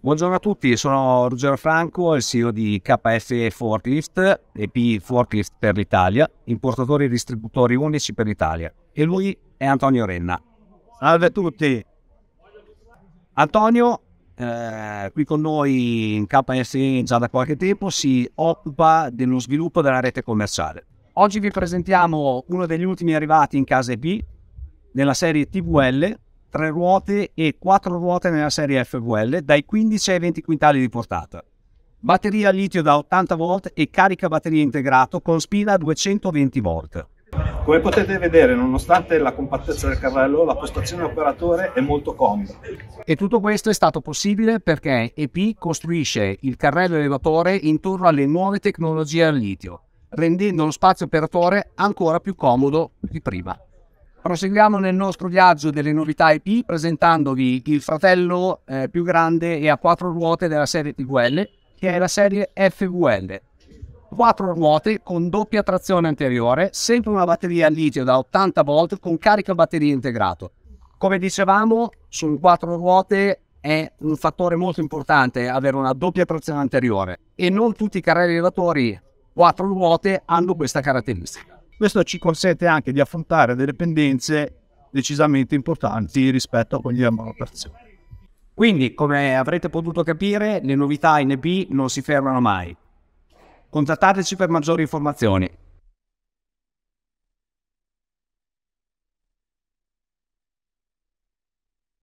Buongiorno a tutti, sono Ruggero Franco, il CEO di KF Forklift, EP Forklift per l'Italia, importatori e distributori unici per l'Italia. E lui è Antonio Renna. Salve a tutti! Antonio, eh, qui con noi in KF già da qualche tempo, si occupa dello sviluppo della rete commerciale. Oggi vi presentiamo uno degli ultimi arrivati in casa EP, nella serie TVL, 3 ruote e 4 ruote nella serie FVL dai 15 ai 20 quintali di portata. Batteria litio da 80 volt e carica batteria integrato con spina 220 volt. Come potete vedere, nonostante la compattezza del carrello, la postazione operatore è molto comoda. E tutto questo è stato possibile perché EP costruisce il carrello elevatore intorno alle nuove tecnologie al litio, rendendo lo spazio operatore ancora più comodo di prima. Proseguiamo nel nostro viaggio delle novità IP presentandovi il fratello eh, più grande e a quattro ruote della serie TVL, che è la serie FVL. Quattro ruote con doppia trazione anteriore, sempre una batteria a litio da 80 volt con carica batteria integrato. Come dicevamo, su quattro ruote è un fattore molto importante avere una doppia trazione anteriore e non tutti i carrelli elevatori quattro ruote hanno questa caratteristica. Questo ci consente anche di affrontare delle pendenze decisamente importanti rispetto a quelli a manutenzione. Quindi, come avrete potuto capire, le novità in EB non si fermano mai. Contattateci per maggiori informazioni.